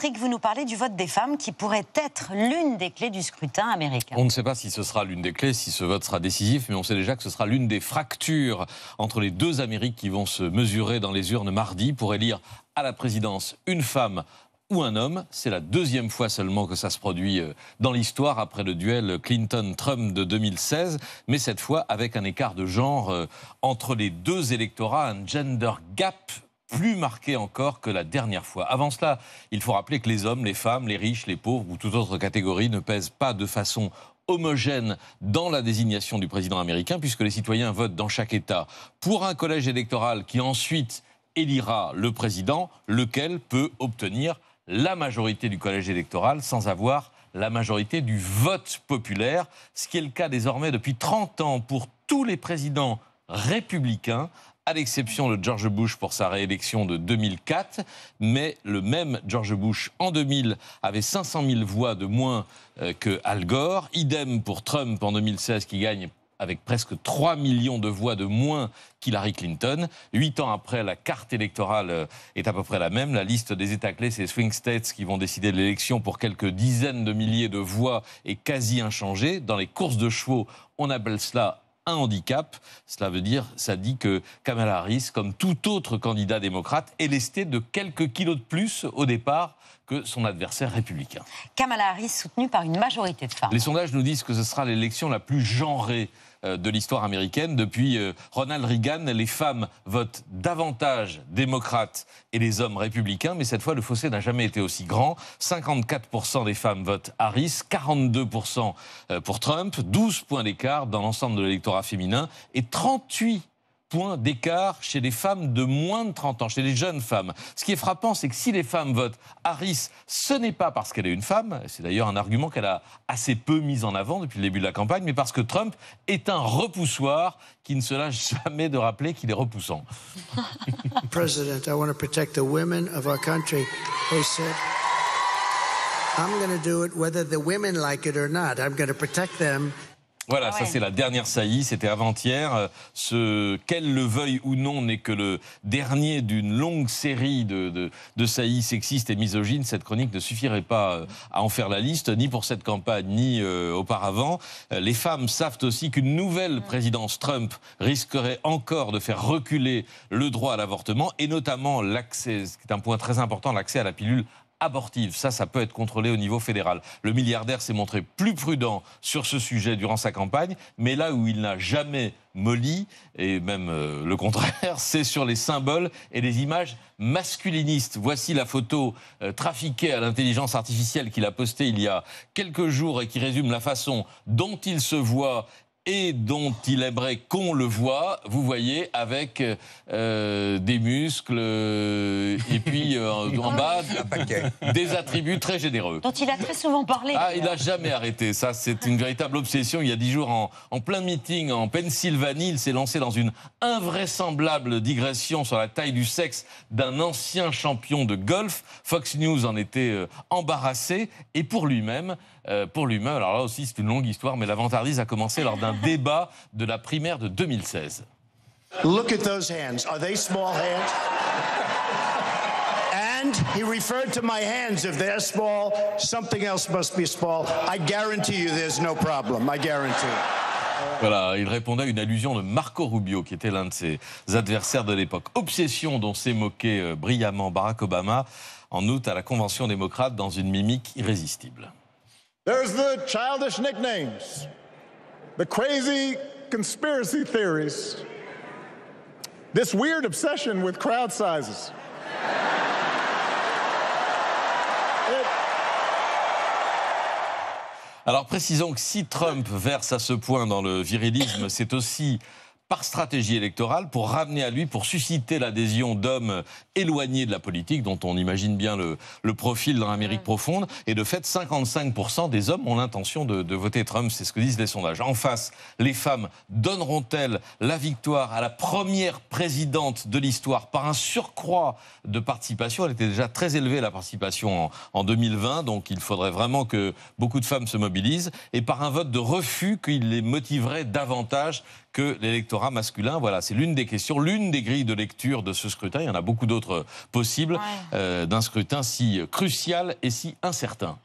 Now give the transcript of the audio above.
Patrick, vous nous parlez du vote des femmes qui pourrait être l'une des clés du scrutin américain. On ne sait pas si ce sera l'une des clés, si ce vote sera décisif, mais on sait déjà que ce sera l'une des fractures entre les deux Amériques qui vont se mesurer dans les urnes mardi pour élire à la présidence une femme ou un homme. C'est la deuxième fois seulement que ça se produit euh, dans l'histoire après le duel Clinton-Trump de 2016, mais cette fois avec un écart de genre euh, entre les deux électorats, un gender gap plus marquée encore que la dernière fois. Avant cela, il faut rappeler que les hommes, les femmes, les riches, les pauvres ou toute autre catégorie ne pèsent pas de façon homogène dans la désignation du président américain, puisque les citoyens votent dans chaque État pour un collège électoral qui ensuite élira le président, lequel peut obtenir la majorité du collège électoral sans avoir la majorité du vote populaire, ce qui est le cas désormais depuis 30 ans pour tous les présidents républicains, à l'exception de George Bush pour sa réélection de 2004. Mais le même George Bush, en 2000, avait 500 000 voix de moins euh, que Al Gore. Idem pour Trump en 2016, qui gagne avec presque 3 millions de voix de moins qu'Hillary Clinton. Huit ans après, la carte électorale euh, est à peu près la même. La liste des États clés, c'est swing states qui vont décider de l'élection pour quelques dizaines de milliers de voix est quasi inchangée. Dans les courses de chevaux, on appelle cela un handicap. Cela veut dire, ça dit que Kamala Harris, comme tout autre candidat démocrate, est lesté de quelques kilos de plus au départ que son adversaire républicain. Kamala Harris soutenue par une majorité de femmes. Les sondages nous disent que ce sera l'élection la plus genrée euh, de l'histoire américaine. Depuis euh, Ronald Reagan, les femmes votent davantage démocrates et les hommes républicains, mais cette fois le fossé n'a jamais été aussi grand. 54% des femmes votent Harris, 42% euh, pour Trump, 12 points d'écart dans l'ensemble de l'électorat féminin et 38 Point d'écart chez les femmes de moins de 30 ans, chez les jeunes femmes. Ce qui est frappant, c'est que si les femmes votent Harris, ce n'est pas parce qu'elle est une femme, c'est d'ailleurs un argument qu'elle a assez peu mis en avant depuis le début de la campagne, mais parce que Trump est un repoussoir qui ne se lâche jamais de rappeler qu'il est repoussant. President, I want to protect the women of our country. said, I'm going to do it whether the women like it or not. I'm going voilà, ah ça c'est la dernière saillie, c'était avant-hier. Euh, ce qu'elle le veuille ou non n'est que le dernier d'une longue série de, saillies sexistes et misogynes. Cette chronique ne suffirait pas euh, à en faire la liste, ni pour cette campagne, ni euh, auparavant. Les femmes savent aussi qu'une nouvelle mm. présidence Trump risquerait encore de faire reculer le droit à l'avortement, et notamment l'accès, ce qui est un point très important, l'accès à la pilule abortive. Ça, ça peut être contrôlé au niveau fédéral. Le milliardaire s'est montré plus prudent sur ce sujet durant sa campagne, mais là où il n'a jamais molli, et même euh, le contraire, c'est sur les symboles et les images masculinistes. Voici la photo euh, trafiquée à l'intelligence artificielle qu'il a postée il y a quelques jours et qui résume la façon dont il se voit et dont il aimerait qu'on le voit, vous voyez, avec euh, des muscles euh, et puis euh, en bas, des attributs très généreux. Dont il a très souvent parlé. Ah, il n'a jamais arrêté, ça c'est une véritable obsession. Il y a dix jours, en, en plein meeting en Pennsylvanie, il s'est lancé dans une invraisemblable digression sur la taille du sexe d'un ancien champion de golf. Fox News en était embarrassé et pour lui-même, pour lui-même, alors là aussi c'est une longue histoire, mais la vantardise a commencé lors d'un débat de la primaire de 2016. Look at those hands. Are they small hands? And he referred to my hands. small, something else must be small. I guarantee you there's no problem. I guarantee. Voilà, il répondait à une allusion de Marco Rubio, qui était l'un de ses adversaires de l'époque. Obsession dont s'est moqué euh, brillamment Barack Obama en août à la Convention démocrate dans une mimique irrésistible. There's the childish nicknames the crazy conspiracy theories, this weird obsession with crowd sizes. Alors précisons que si Trump verse à ce point dans le virilisme, c'est aussi par stratégie électorale pour ramener à lui, pour susciter l'adhésion d'hommes éloignés de la politique, dont on imagine bien le, profil dans l'Amérique profonde. Et de fait, 55% des hommes ont l'intention de, voter Trump, c'est ce que disent les sondages. En face, les femmes donneront-elles la victoire à la première présidente de l'histoire par un surcroît de participation Elle était déjà très élevée, la participation en, en 2020, donc il faudrait vraiment que beaucoup de femmes se mobilisent, et par un vote de refus qui les motiverait davantage que l'électorat masculin Voilà, c'est l'une des questions, l'une des grilles de lecture de ce scrutin. Il y en a beaucoup d'autres possibles euh, d'un scrutin si crucial et si incertain.